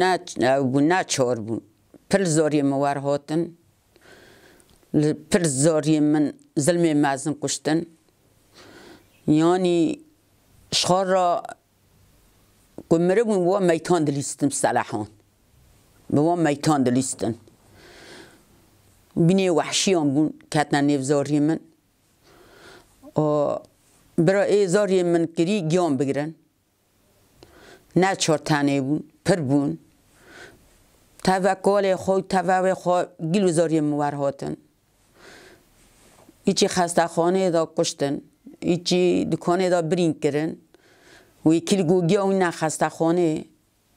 نه بو نه چهار بود پر زاری موار هاتن پر زاری من ظلم مزن کشتن یعنی شخار را گمره بون و میتان دلیستم سلحان بوا میتان دلیستن بینه وحشیان بون نیو زاری من برای زاری من کری گیان بگیرن نه چهار تنه بون پر بون توکل خود توکل خو گیلوزاری موار هاتن ایچی خانه دا کشتن ایچی دکانه دا برین کردن. و کل گوگی اون نه خستخانه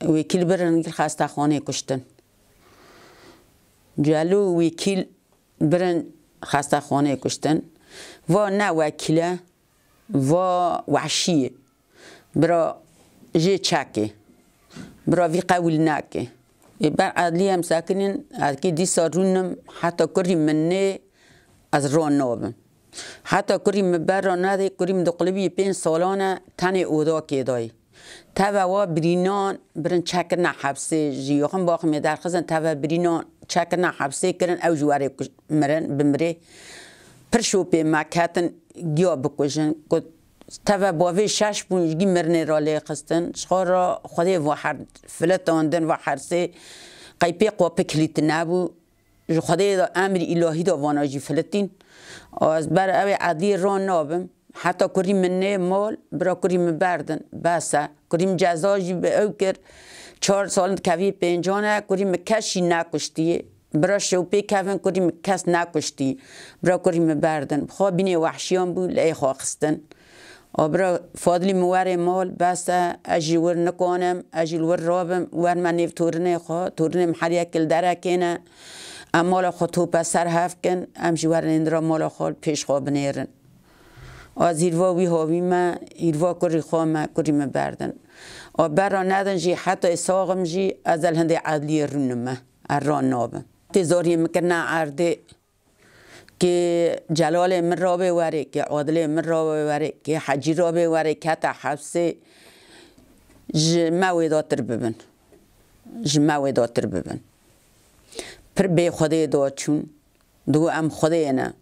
و کل برن خستخانه کشتن جلو ویکیل برن خسته خانه کشتن و نه وکیله و وحشیه برا جه چکه برافيقة ولناكي يبان عدلية مساكنين أكيد دي صارونم حتى كري مني أزرون نوبم حتی کری مبر نده کری مدقلبی پین سالانه تن اودا که دای توا برینان برن چکر نه حبسه جیوخم باخ می درخزن توا برینان چکر نه حبسه کرن او جواره مرن بمره پر شو پی مکتن گیا بکشن کد تبع باوی شش پونجگی مرنه را خستن شخار را خودی و فلت آندن و سه، قیپی قواپی کلیت نبو خدای دا امر الهی دا واناجی فلتین از بر او عدی ران نابم حتی کریم نه مال برا کریم بردن بسه کریم جزاجی به او کرد، چهار سال کوی پنجانه کریم کشی نکشتیه برا شوپی کفن کریم کس نکشتی برا کریم بردن خواه بینه وحشیان بود لی آبرا فاضلی موارد مال بسته اجی ور نکنم اجی ور رابم ور من نیو تورنه خواه تورنم هر یک کل درکنه ام مال خود تو پس هفت کن ام جوار اندرا مال خال پیش خواب نیرن از ایروا وی هاوی ما ایروا کری خواه ما کری ما بردن آبرا ندن جی حتی ساغم جی از الهند عدلی رونم ما اران نابم تزاری مکرنه عرده که جلال من را بوره که عادل من را بوره که حجی را بوره که تا حبس جمعوی داتر ببن جمع داتر ببن پر به خدای دا چون دو ام خدای نه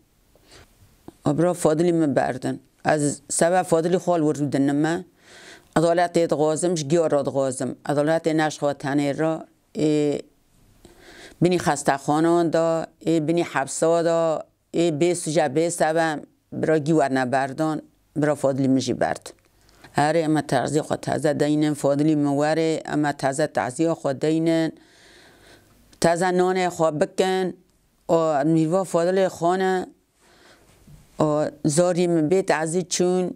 ابرا فادلی من بردن از سبب فادلی خال وردن ما عدالت غازمش گیاراد غازم عدالت تنه را بینی خسته دا بینی حبسه دا ای به سجبه هم برای گیور نبردان برای فادلی مجی برد هر اما تازه خود تازه دینن فادلی موره اما تازه تعزی خود دینن تازه نان خواب بکن و میروا فادل خانه و زاری به عزی چون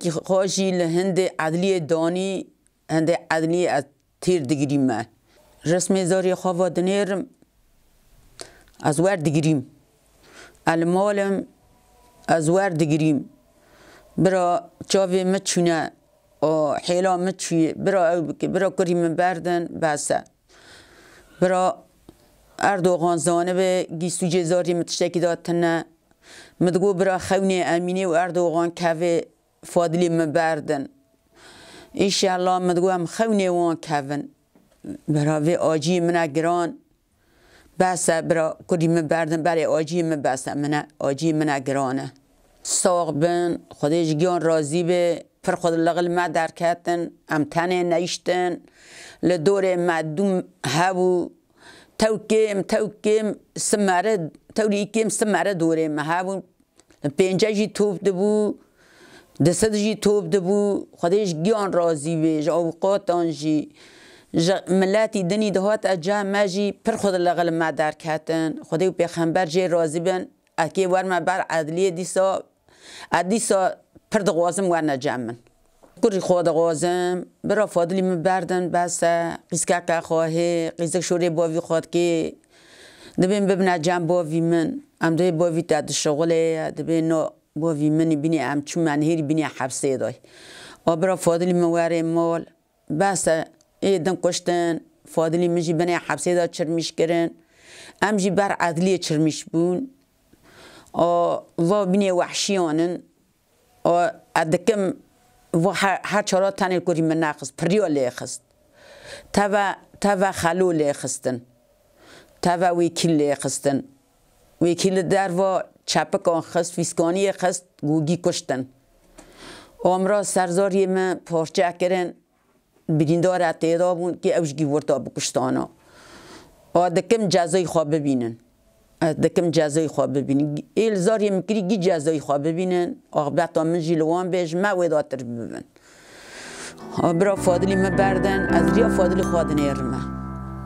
که خواجی لهند عدلی دانی هند عدلی از تیر من رسم زاری خواب دنیرم از ور دگیریم، المالم از ور دگیریم برا چاوی مچونه حیلا مچوی برا برا کریم بردن بسه برا اردوغان زانه به گیسو جزاری متشکی دادتنه مدگو برا خونه امینه و اردوغان کهوه فادلی مبردن ایشالله مدگو هم خونه وان کهوه برا وی آجی منه گران بس برا کردی من بردم برای آجی من بسه من آجی من گرانه ساق بن خودش گیان راضی به پر خود لغل ما در کتن ام تنه نیشتن لدور مدوم هبو توکیم توکیم سماره توریکیم سماره دوره ما هبو پنجه جی توب بو دسته جی توب بو خودش گیان راضی به اوقات آنجی ملتی دنی دهات اجا ماجی پر خود لغل مدر کتن خدای پیغمبر جی راضی بن اکی ما بر عدلی دیسا ادیسا پر دغوازم ور نجمن کوری خود غازم برا فادلی من بردن بس قیسکا که خواهی قیسک شوری باوی خود که دبین ببنا جم باوی من ام دوی باوی تا شغله دبین نو باوی منی بینی ام چون من هیری بینی حبسه دای آبرا فادلی مال بس ایدن کشتن فادلی مجبنه جی بنای دا چرمیش کرن ام جی بر عدلی چرمیش بون و بینی وحشیانن و ادکم و هر چرا تنیل کوری من نخست پریا لیخست توا تاو خلو لیخستن توا ویکیل لیخستن ویکیل در و چپکان خست ویسکانی خست گوگی کشتن امرا سرزاری من پارچه کرن بریندار تیدا بون که اوش گی ورتا بکشتانا دکم جزای خواب ببینن دکم جزای خواب ببینن ایلزار یه مکری گی جزای خواب ببینن آقبتا من جیلوان بیش ما ویداتر ببین برا فادلی بردن از ریا فادلی خواد نیرمه